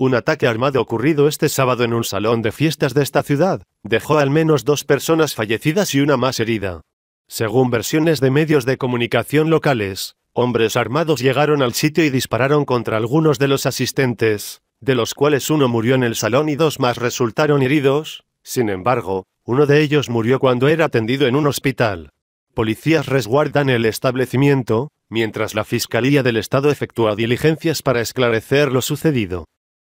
Un ataque armado ocurrido este sábado en un salón de fiestas de esta ciudad dejó al menos dos personas fallecidas y una más herida. Según versiones de medios de comunicación locales, hombres armados llegaron al sitio y dispararon contra algunos de los asistentes, de los cuales uno murió en el salón y dos más resultaron heridos. Sin embargo, uno de ellos murió cuando era atendido en un hospital. Policías resguardan el establecimiento, mientras la Fiscalía del Estado efectúa diligencias para esclarecer lo sucedido.